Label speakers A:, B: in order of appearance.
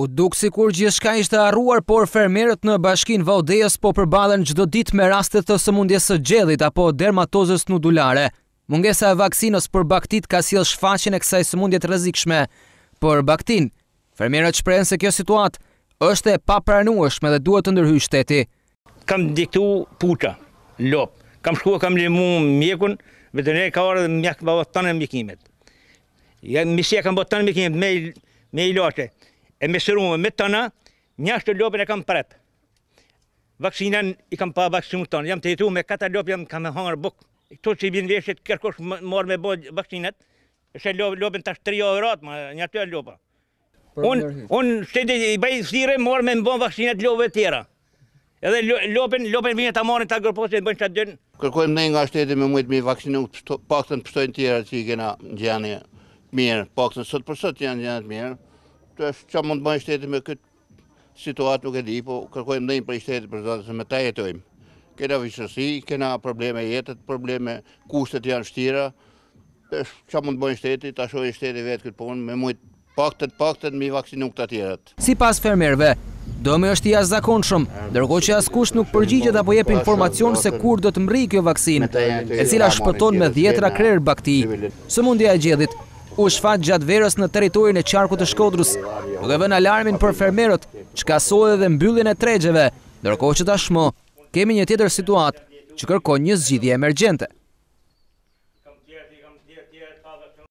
A: U duk si kur gjithka ishte arruar, por fermerët në bashkin Valdejës po përbalen gjdo dit me rastet të sëmundjes së gjellit apo dermatozës nudulare. Mungesa e vaksinës për baktit ka si është faqin e kësaj sëmundjet rëzikshme. Për baktin, fermerët shprejnë se kjo situat është e papranueshme dhe duhet të ndërhy shteti. Kam diktu puta, lop, kam shkua, kam limu mjekun,
B: veterinaj ka orë dhe mjak bëvot të në mjekimet. Mishja kam bëvot të në mjekimet me ilate e mesërume me tëna, njështë të lopin e kam prep. Vakcinën i kam pa vakcinën tonë, jam të jetu me kata lopin, jam kam e hangër buk. Këto që i bin veshët, kërkosh marë me bojë vakcinët, është e lopin të shtëri o vratë, ma një atë e lopa. Unë un, shtetë i bëjë sire, marë me mbojë vakcinët lopin e tjera. Edhe lopin, lopin vinë të marën të agroposit, të bëjnë që të dënë.
C: Kërkojmë në nga shtetë me mujtë mi vakcinu, pak të tjera që i kena gjenje mirë, pak sot për sot janë gjenje mirë që mund të bëjnë shtetit me këtë situatë nuk e di, po kërkojmë dhejnë për i shtetit për zonë, se me ta jetojmë. Kena vishësi, kena probleme jetët, probleme kushtet janë shtira, që mund të bëjnë shtetit, të ashojnë shtetit vetë këtë punë, me mujtë paktet, paktet, mi vaksinu këtë atjerët.
A: Si pas fermerve, do është i jashtëzakonshëm, zakonë dërgo që askush kusht nuk përgjigjet apo jep informacion se kur do të mri kjo vaksin,
C: e cila shpëton me djetra
A: krerë bakti. Së mundja e gjedit, u shfat gjatë verës në teritorin e qarku të shkodrus, duke vën alarmin për fermerët që kasohet dhe mbyllin e tregjeve, nërko që tashmo kemi një tjetër situatë që kërko një zgjidhje emergjente.